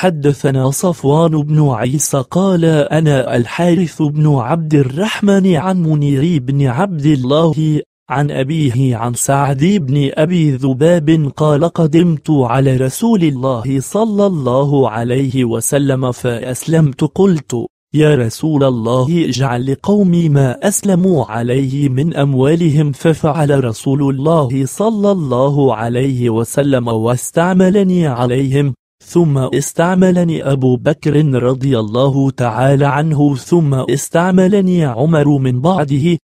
حدثنا صفوان بن عيسى قال أنا الحارث بن عبد الرحمن عن منير بن عبد الله عن أبيه عن سعد بن أبي ذباب قال قدمت على رسول الله صلى الله عليه وسلم فأسلمت قلت يا رسول الله اجعل لقومي ما أسلموا عليه من أموالهم ففعل رسول الله صلى الله عليه وسلم واستعملني عليهم ثم استعملني أبو بكر رضي الله تعالى عنه ثم استعملني عمر من بعده